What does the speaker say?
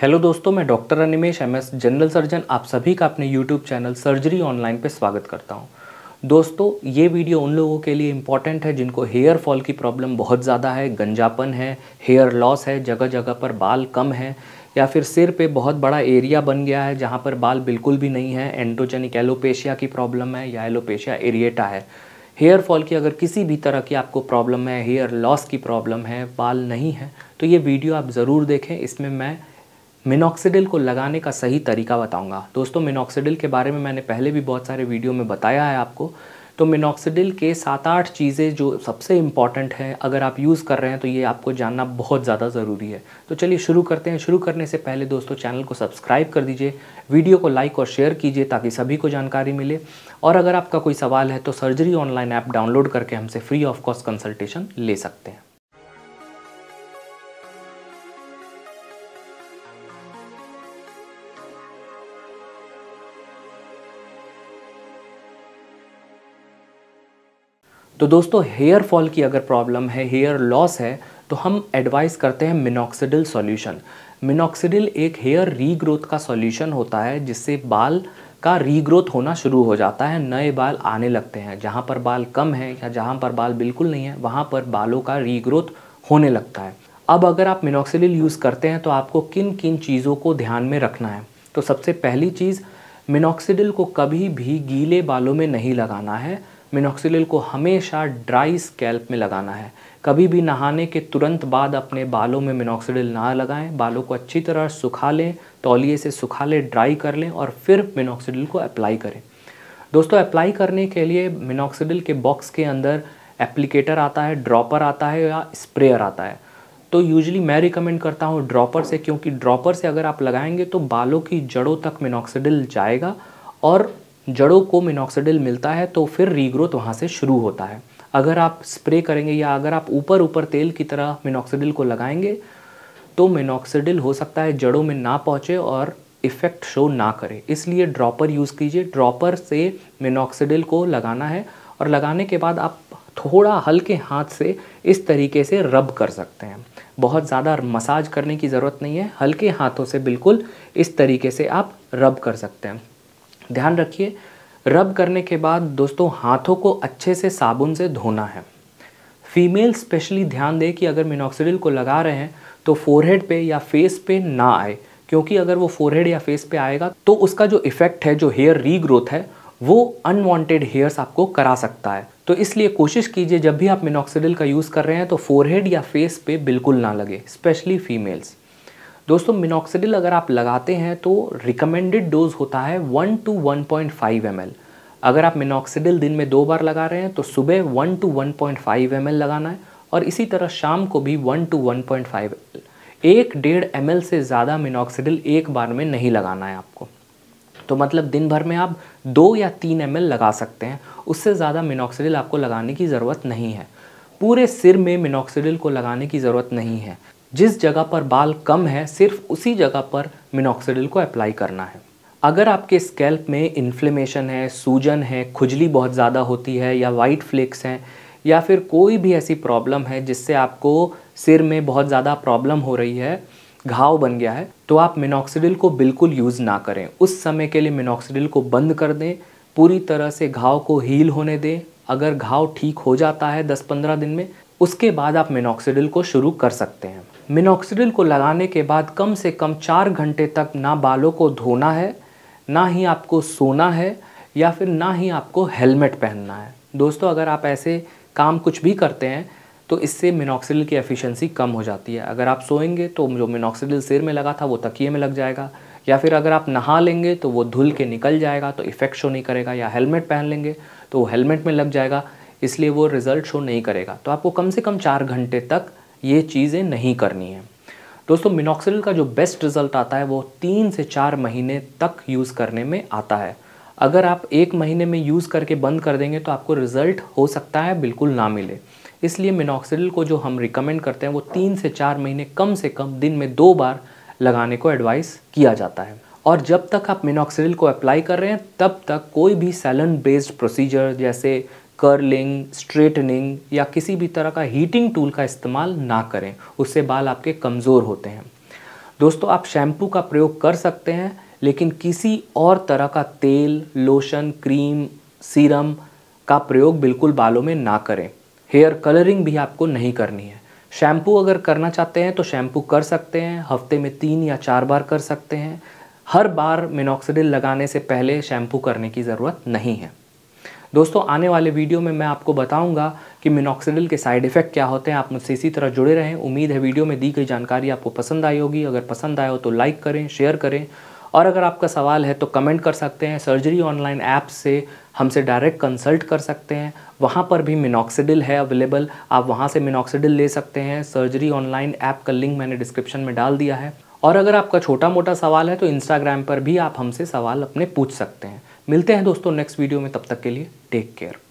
hello दोस्तों मैं doctor Animesh MS general surgeon आप सभी का अपने यूट्यूब चैनल सर्जरी ऑनलाइन पे स्वागत करता हूं दोस्तों ये वीडियो उन लोगों के लिए इम्पॉर्टेंट है जिनको हेयर फॉल की प्रॉब्लम बहुत ज़्यादा है गंजापन है हेयर लॉस है जगह जगह पर बाल कम है या फिर सिर पे बहुत बड़ा एरिया बन गया है जहाँ पर बाल बिल्कुल भी नहीं है एंड्रोजेनिक एलोपेशिया की प्रॉब्लम है या एलोपेशिया एरिएटा है हेयर फॉल की अगर किसी भी तरह की आपको प्रॉब्लम है हेयर लॉस की प्रॉब्लम है बाल नहीं है तो ये वीडियो आप ज़रूर देखें इसमें मैं मिनोक्सीडिल को लगाने का सही तरीका बताऊंगा दोस्तों मिनोक्सीडिल के बारे में मैंने पहले भी बहुत सारे वीडियो में बताया है आपको तो मिनोक्सीडिल के सात आठ चीज़ें जो सबसे इम्पॉर्टेंट हैं अगर आप यूज़ कर रहे हैं तो ये आपको जानना बहुत ज़्यादा ज़रूरी है तो चलिए शुरू करते हैं शुरू करने से पहले दोस्तों चैनल को सब्सक्राइब कर दीजिए वीडियो को लाइक और शेयर कीजिए ताकि सभी को जानकारी मिले और अगर आपका कोई सवाल है तो सर्जरी ऑनलाइन ऐप डाउनलोड करके हमसे फ्री ऑफ कॉस्ट कंसल्टेशन ले सकते हैं तो दोस्तों हेयर फॉल की अगर प्रॉब्लम है हेयर लॉस है तो हम एडवाइस करते हैं मिनोक्सिडिल सॉल्यूशन मिनोक्सिडिल एक हेयर रीग्रोथ का सॉल्यूशन होता है जिससे बाल का रीग्रोथ होना शुरू हो जाता है नए बाल आने लगते हैं जहाँ पर बाल कम है या जहाँ पर बाल बिल्कुल नहीं है वहाँ पर बालों का रीग्रोथ होने लगता है अब अगर आप मिनोक्सिडिल यूज़ करते हैं तो आपको किन किन चीज़ों को ध्यान में रखना है तो सबसे पहली चीज़ मिनोक्सिडिल को कभी भी गीले बालों में नहीं लगाना है मिनोक्सिलिल को हमेशा ड्राई स्कैल्प में लगाना है कभी भी नहाने के तुरंत बाद अपने बालों में मिनोक्सिडिल ना लगाएं बालों को अच्छी तरह सुखा लें तौलिए से सुखा लें ड्राई कर लें और फिर मिनोक्सिडिल को अप्लाई करें दोस्तों अप्लाई करने के लिए मिनोक्सिडिल के बॉक्स के अंदर एप्लीकेटर आता है ड्रॉपर आता है या स्प्रेयर आता है तो यूजली मैं रिकमेंड करता हूँ ड्रॉपर से क्योंकि ड्रॉपर से अगर आप लगाएंगे तो बालों की जड़ों तक मिनोक्सिडिल जाएगा और जड़ों को मिनोक्सीडिल मिलता है तो फिर रीग्रोथ वहाँ से शुरू होता है अगर आप स्प्रे करेंगे या अगर आप ऊपर ऊपर तेल की तरह मिनोक्सीडिल को लगाएंगे तो मिनोक्सीडिल हो सकता है जड़ों में ना पहुँचे और इफ़ेक्ट शो ना करे इसलिए ड्रॉपर यूज़ कीजिए ड्रॉपर से मिनोक्सीडिल को लगाना है और लगाने के बाद आप थोड़ा हल्के हाथ से इस तरीके से रब कर सकते हैं बहुत ज़्यादा मसाज करने की ज़रूरत नहीं है हल्के हाथों से बिल्कुल इस तरीके से आप रब कर सकते हैं ध्यान रखिए रब करने के बाद दोस्तों हाथों को अच्छे से साबुन से धोना है फीमेल स्पेशली ध्यान दें कि अगर मिनोक्सिडिल को लगा रहे हैं तो फोरहेड पे या फेस पे ना आए क्योंकि अगर वो फोरहेड या फेस पे आएगा तो उसका जो इफेक्ट है जो हेयर रीग्रोथ है वो अनवांटेड हेयर्स आपको करा सकता है तो इसलिए कोशिश कीजिए जब भी आप मिनोक्सिडिल का यूज़ कर रहे हैं तो फोरहेड या फेस पे बिल्कुल ना लगे स्पेशली फीमेल्स दोस्तों मिनोक्सिडिल अगर आप लगाते हैं तो रिकमेंडेड डोज होता है one two one point five M L अगर आप मिनोक्सिडिल दिन में दो बार लगा रहे हैं तो सुबह one two one point five M L लगाना है और इसी तरह शाम को भी one two one point five एक डेढ़ एम एल से ज़्यादा मिनोक्सिडिल एक बार में नहीं लगाना है आपको तो मतलब दिन भर में आप दो या तीन एम एल लगा सकते हैं उससे ज़्यादा मिनोक्सिडिल आपको लगाने की ज़रूरत नहीं है पूरे सिर में मिनोक्सिडिल को लगाने की ज़रूरत नहीं है जिस जगह पर बाल कम है सिर्फ उसी जगह पर मिनोक्सीडिल को अप्लाई करना है अगर आपके स्कैल्प में इन्फ्लेमेशन है सूजन है खुजली बहुत ज़्यादा होती है या वाइट फ्लेक्स हैं या फिर कोई भी ऐसी प्रॉब्लम है जिससे आपको सिर में बहुत ज़्यादा प्रॉब्लम हो रही है घाव बन गया है तो आप मिनोक्सीडिल को बिल्कुल यूज़ ना करें उस समय के लिए मिनोक्सीडिल को बंद कर दें पूरी तरह से घाव को हील होने दें अगर घाव ठीक हो जाता है 10-15 दिन में उसके बाद आप मिनोक्सीडिल को शुरू कर सकते हैं मिनोक्सिडिल को लगाने के बाद कम से कम चार घंटे तक ना बालों को धोना है ना ही आपको सोना है या फिर ना ही आपको हेलमेट पहनना है दोस्तों अगर आप ऐसे काम कुछ भी करते हैं तो इससे मिनोक्सिडिल की एफिशिएंसी कम हो जाती है अगर आप सोएंगे तो जो मिनोक्सिडिल सिर में लगा था वो तकिए में लग जाएगा या फिर अगर आप नहा लेंगे तो वो धुल के निकल जाएगा तो इफ़ेक्ट शो नहीं करेगा या हेलमेट पहन लेंगे तो वो हेलमेट में लग जाएगा इसलिए वो रिज़ल्ट शो नहीं करेगा तो आपको कम से कम चार घंटे तक ये चीज़ें नहीं करनी है दोस्तों मिनोक्सिल का जो बेस्ट रिजल्ट आता है वो तीन से चार महीने तक यूज़ करने में आता है अगर आप एक महीने में यूज़ करके बंद कर देंगे तो आपको रिज़ल्ट हो सकता है बिल्कुल ना मिले इसलिए मिनोक्सिल को जो हम रिकमेंड करते हैं वो तीन से चार महीने कम से कम दिन में दो बार लगाने को एडवाइस किया जाता है और जब तक आप मिनोक्सिल को अप्लाई कर रहे हैं तब तक कोई भी सैलन बेस्ड प्रोसीजर जैसे कर्लिंग स्ट्रेटनिंग या किसी भी तरह का हीटिंग टूल का इस्तेमाल ना करें उससे बाल आपके कमज़ोर होते हैं दोस्तों आप शैम्पू का प्रयोग कर सकते हैं लेकिन किसी और तरह का तेल लोशन क्रीम सीरम का प्रयोग बिल्कुल बालों में ना करें हेयर कलरिंग भी आपको नहीं करनी है शैम्पू अगर करना चाहते हैं तो शैम्पू कर सकते हैं हफ्ते में तीन या चार बार कर सकते हैं हर बार मिनोक्सीडिल लगाने से पहले शैम्पू करने की ज़रूरत नहीं है दोस्तों आने वाले वीडियो में मैं आपको बताऊंगा कि मिनॉक्सिडिल के साइड इफ़ेक्ट क्या होते हैं आप मुझसे इसी तरह जुड़े रहें उम्मीद है वीडियो में दी गई जानकारी आपको पसंद आई होगी अगर पसंद आए हो तो लाइक करें शेयर करें और अगर आपका सवाल है तो कमेंट कर सकते हैं सर्जरी ऑनलाइन ऐप से हमसे डायरेक्ट कंसल्ट कर सकते हैं वहाँ पर भी मिनॉक्सिडिल है अवेलेबल आप वहाँ से मिनॉक्सिडिल ले सकते हैं सर्जरी ऑनलाइन ऐप का लिंक मैंने डिस्क्रिप्शन में डाल दिया है और अगर आपका छोटा मोटा सवाल है तो इंस्टाग्राम पर भी आप हमसे सवाल अपने पूछ सकते हैं मिलते हैं दोस्तों नेक्स्ट वीडियो में तब तक के लिए टेक केयर